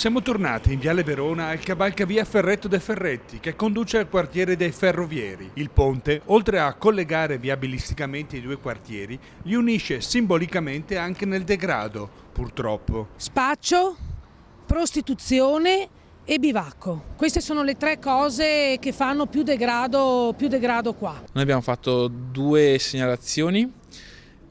Siamo tornati in Viale Verona al cavalcavia Ferretto de Ferretti che conduce al quartiere dei Ferrovieri. Il ponte, oltre a collegare viabilisticamente i due quartieri, li unisce simbolicamente anche nel degrado, purtroppo. Spaccio, prostituzione e bivacco. Queste sono le tre cose che fanno più degrado, più degrado qua. Noi abbiamo fatto due segnalazioni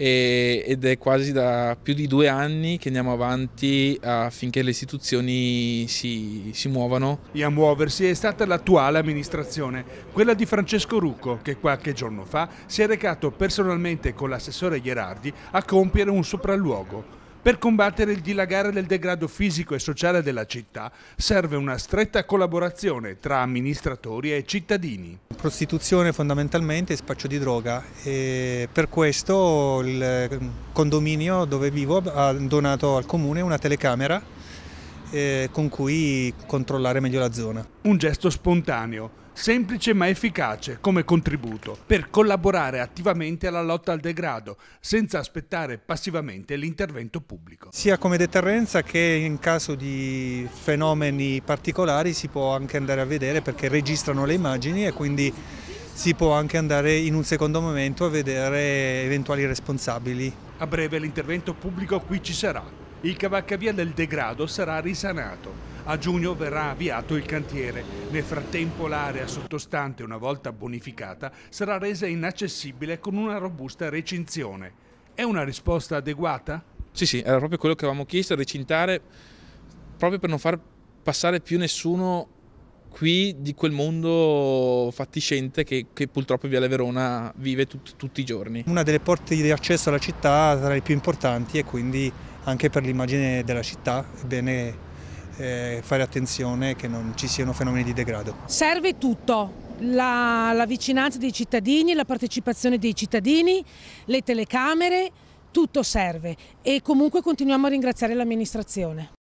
ed è quasi da più di due anni che andiamo avanti affinché le istituzioni si, si muovano. E a muoversi è stata l'attuale amministrazione, quella di Francesco Rucco, che qualche giorno fa si è recato personalmente con l'assessore Gherardi a compiere un sopralluogo per combattere il dilagare del degrado fisico e sociale della città serve una stretta collaborazione tra amministratori e cittadini. Prostituzione fondamentalmente è spaccio di droga e per questo il condominio dove vivo ha donato al comune una telecamera eh, con cui controllare meglio la zona. Un gesto spontaneo semplice ma efficace come contributo per collaborare attivamente alla lotta al degrado, senza aspettare passivamente l'intervento pubblico. Sia come deterrenza che in caso di fenomeni particolari si può anche andare a vedere perché registrano le immagini e quindi si può anche andare in un secondo momento a vedere eventuali responsabili. A breve l'intervento pubblico qui ci sarà. Il cavalcavia del degrado sarà risanato a giugno verrà avviato il cantiere. Nel frattempo l'area sottostante, una volta bonificata, sarà resa inaccessibile con una robusta recinzione. È una risposta adeguata? Sì, sì, era proprio quello che avevamo chiesto, recintare proprio per non far passare più nessuno qui di quel mondo fatiscente che, che purtroppo Viale Verona vive tut, tutti i giorni. Una delle porte di accesso alla città tra le più importanti e quindi anche per l'immagine della città è bene eh, fare attenzione che non ci siano fenomeni di degrado. Serve tutto, la, la, vicinanza dei cittadini, la partecipazione dei cittadini, le telecamere, tutto serve e comunque continuiamo a ringraziare l'amministrazione.